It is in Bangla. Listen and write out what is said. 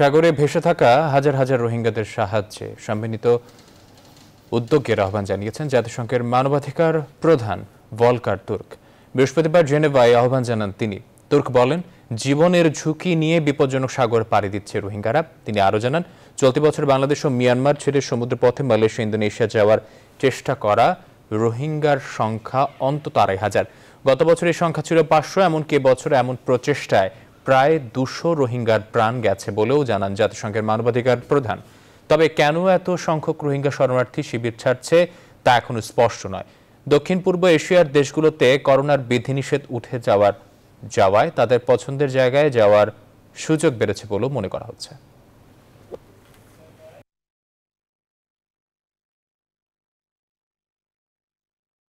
সাগরে ভেসে থাকা হাজার হাজার রোহিঙ্গাদের সাহায্যে সম্মিলিত উদ্যোগের আহ্বান জানিয়েছেন জাতিসংঘের মানবাধিকার প্রধান ভলকার তুর্ক বৃহস্পতিবার জেনেভায় আহ্বান জানান তিনি তুর্ক বলেন জীবনের ঝুঁকি নিয়ে বিপজ্জনক সাগর পাড়ি দিচ্ছে রোহিঙ্গারা তিনি আরও জানান চলতি বছর বাংলাদেশ ও মিয়ানমার ছেড়ে সমুদ্রপথে মালয়েশিয়া ইন্দোনেশিয়া যাওয়ার চেষ্টা করা রোহিঙ্গার সংখ্যা অন্তত আড়াই হাজার গত বছর এই সংখ্যা ছিল পাঁচশো এমনকি বছর এমন প্রচেষ্টায় প্রায় দুশো রোহিঙ্গার প্রাণ গেছে বলেও জানান জাতিসংঘের মানবাধিকার প্রধান তবে কেন এত সংখ্যক রোহিঙ্গা শরণার্থী শিবির ছাড়ছে তা এখনো স্পষ্ট নয় দক্ষিণ পূর্ব এশিয়ার দেশগুলোতে করোনার বিধিনিষেধ উঠে যাওয়ার যাওয়ায় তাদের পছন্দের জায়গায় যাওয়ার সুযোগ বেড়েছে বলেও মনে করা হচ্ছে